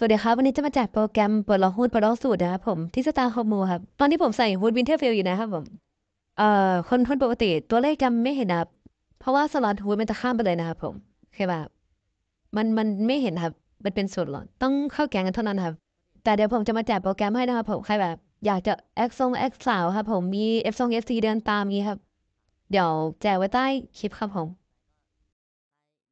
สวัสดีครับวันนี้จะมาแจกโปรแกรมเปิดลองหุ้นเปิดลองสูตรนะครับผมที่สตาร์คอมมูครับตอนที่ผมใส่ฮูดวินเทอร์ฟิลอยู่นะครับผมเอ่อคนทุนปกติ ตัวเลขจำไม่เห็นนะครับเพราะว่าสล็อตวูดมันจะข้ามไปเลยนะครับ ผมเคยแบบมันมันไม่เห็นครับ มันเป็นสูตรหลอนต้องเข้าแกงกันเท่านั้นครับ แต่เดี๋ยวผมจะมาแจกโปรแกรมให้นะครับผมใครแบบอยากจะเอกซงเอ์สาวครับผมมีเอฟซงเอฟซีเดินตามนี้ครับ เดี๋ยวแจกไว้ใต้คลิปครับผม